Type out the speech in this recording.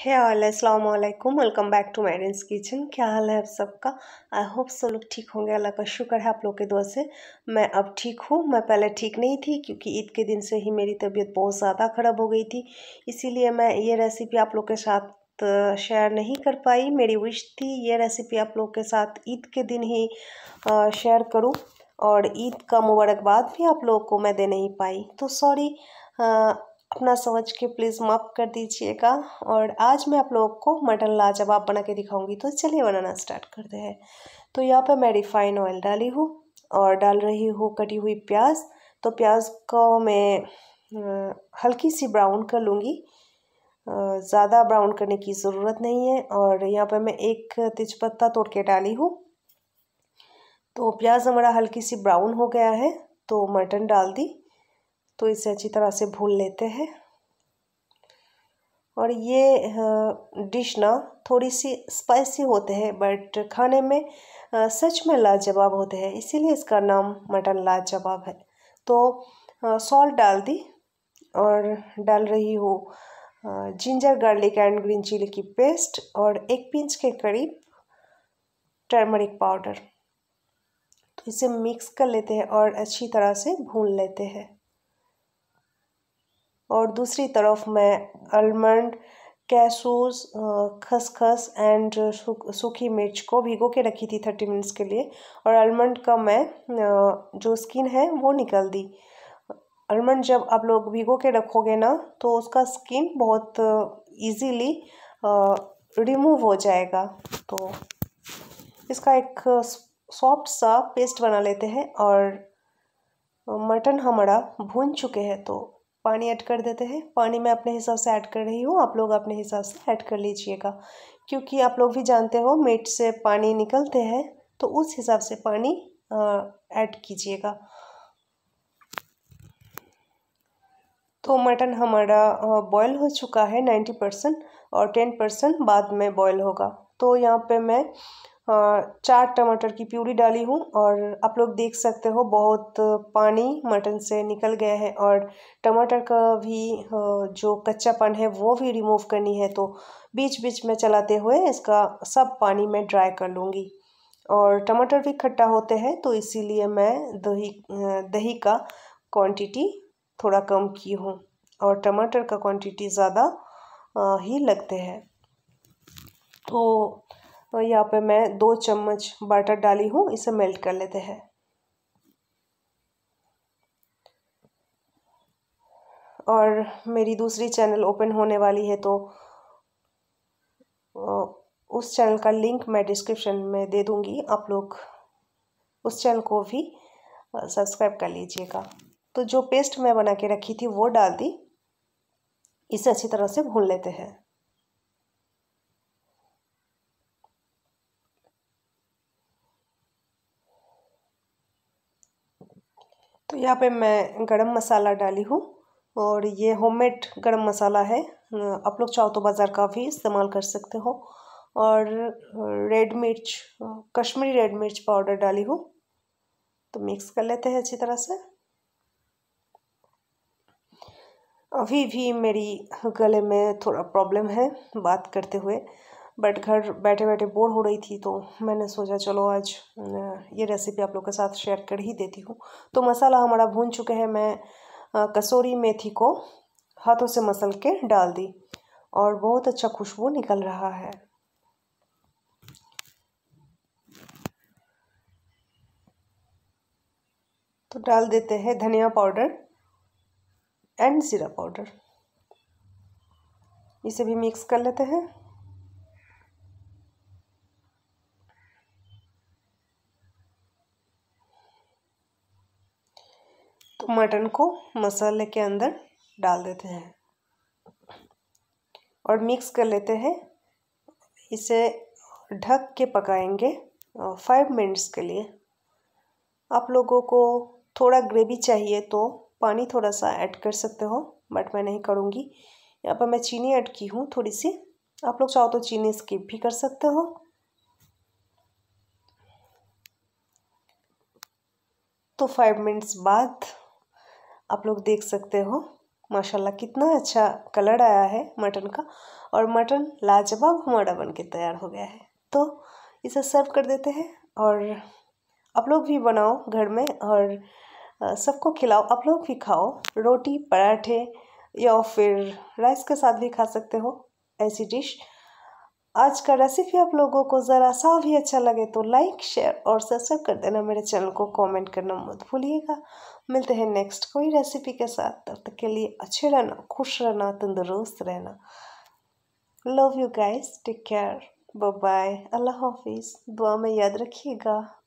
है ऑल असलकुम वेलकम बैक टू मैरिन्स किचन क्या हाल है आप सबका आई होप सो लोग ठीक होंगे अल्लाह का शुक्र है आप लोग के दुआ से मैं अब ठीक हूँ मैं पहले ठीक नहीं थी क्योंकि ईद के दिन से ही मेरी तबीयत बहुत ज़्यादा ख़राब हो गई थी इसीलिए मैं ये रेसिपी आप लोग के साथ शेयर नहीं कर पाई मेरी विश थी ये रेसिपी आप लोग के साथ ईद के दिन ही शेयर करूँ और ईद का मुबारकबाद भी आप लोग को मैं दे नहीं पाई तो सॉरी अपना समझ के प्लीज़ माफ़ कर दीजिएगा और आज मैं आप लोगों को मटन लाजवाब बना के दिखाऊंगी तो चलिए बनाना स्टार्ट करते हैं तो यहाँ पे मैं रिफाइन ऑयल डाली हूँ और डाल रही हूँ कटी हुई प्याज तो प्याज को मैं हल्की सी ब्राउन कर लूँगी ज़्यादा ब्राउन करने की ज़रूरत नहीं है और यहाँ पर मैं एक तेजपत्ता तोड़ के डाली हूँ तो प्याज हमारा हल्की सी ब्राउन हो गया है तो मटन डाल दी तो इसे अच्छी तरह से भून लेते हैं और ये डिश ना थोड़ी सी स्पाइसी होते हैं बट खाने में सच में लाजवाब होते हैं इसीलिए इसका नाम मटन लाजवाब है तो सॉल्ट डाल दी और डाल रही हूँ ginger garlic and green chilli की पेस्ट और एक पिंच के करीब टर्मरिक पाउडर तो इसे मिक्स कर लेते हैं और अच्छी तरह से भून लेते हैं और दूसरी तरफ मैं आलमंड कैसूस खसखस एंड सूखी मिर्च को भिगो के रखी थी थर्टी मिनट्स के लिए और आलमंड का मैं जो स्किन है वो निकल दी आलमंड जब आप लोग भिगो के रखोगे ना तो उसका स्किन बहुत इजीली रिमूव हो जाएगा तो इसका एक सॉफ्ट सा पेस्ट बना लेते हैं और मटन हमारा भून चुके हैं तो पानी ऐड कर देते हैं पानी मैं अपने हिसाब से ऐड कर रही हूँ आप लोग अपने हिसाब से ऐड कर लीजिएगा क्योंकि आप लोग भी जानते हो मीट से पानी निकलते हैं तो उस हिसाब से पानी ऐड कीजिएगा तो मटन हमारा बॉयल हो चुका है नाइन्टी परसेंट और टेन परसेंट बाद में बॉयल होगा तो यहाँ पे मैं हाँ, चार टमाटर की प्यूरी डाली हूँ और आप लोग देख सकते हो बहुत पानी मटन से निकल गया है और टमाटर का भी हाँ, जो कच्चापन है वो भी रिमूव करनी है तो बीच बीच में चलाते हुए इसका सब पानी मैं ड्राई कर लूँगी और टमाटर भी खट्टा होते हैं तो इसीलिए मैं दही दही का क्वांटिटी थोड़ा कम की हूँ और टमाटर का क्वांटिटी ज़्यादा हाँ, ही लगते हैं तो और तो यहाँ पे मैं दो चम्मच बटर डाली हूँ इसे मेल्ट कर लेते हैं और मेरी दूसरी चैनल ओपन होने वाली है तो उस चैनल का लिंक मैं डिस्क्रिप्शन में दे दूँगी आप लोग उस चैनल को भी सब्सक्राइब कर लीजिएगा तो जो पेस्ट मैं बना के रखी थी वो डाल दी इसे अच्छी तरह से भून लेते हैं यहाँ पे मैं गरम मसाला डाली हूँ और ये होममेड गरम मसाला है आप लोग चाहो तो बाज़ार का भी इस्तेमाल कर सकते हो और रेड मिर्च कश्मीरी रेड मिर्च पाउडर डाली हूँ तो मिक्स कर लेते हैं अच्छी तरह से अभी भी मेरी गले में थोड़ा प्रॉब्लम है बात करते हुए बट घर बैठे बैठे बोर हो रही थी तो मैंने सोचा चलो आज ये रेसिपी आप लोग के साथ शेयर कर ही देती हूँ तो मसाला हमारा भून चुके हैं मैं कसूरी मेथी को हाथों से मसल के डाल दी और बहुत अच्छा खुशबू निकल रहा है तो डाल देते हैं धनिया पाउडर एंड ज़ीरा पाउडर इसे भी मिक्स कर लेते हैं मटन को मसाले के अंदर डाल देते हैं और मिक्स कर लेते हैं इसे ढक के पकाएंगे फाइव मिनट्स के लिए आप लोगों को थोड़ा ग्रेवी चाहिए तो पानी थोड़ा सा ऐड कर सकते हो बट मैं नहीं करूँगी यहाँ पर मैं चीनी ऐड की हूँ थोड़ी सी आप लोग चाहो तो चीनी स्किप भी कर सकते हो तो फाइव मिनट्स बाद आप लोग देख सकते हो माशाल्लाह कितना अच्छा कलर आया है मटन का और मटन लाजवाब हमारा बन के तैयार हो गया है तो इसे सर्व कर देते हैं और आप लोग भी बनाओ घर में और सबको खिलाओ आप लोग भी खाओ रोटी पराठे या फिर राइस के साथ भी खा सकते हो ऐसी डिश आज का रेसिपी आप लोगों को ज़रा सा भी अच्छा लगे तो लाइक शेयर और सब्सक्राइब कर देना मेरे चैनल को कमेंट करना मत भूलिएगा मिलते हैं नेक्स्ट कोई रेसिपी के साथ तब तक के लिए अच्छे रहना खुश रहना तंदुरुस्त रहना love you guys take care bye bye अल्लाह हाफिज़ दुआ में याद रखिएगा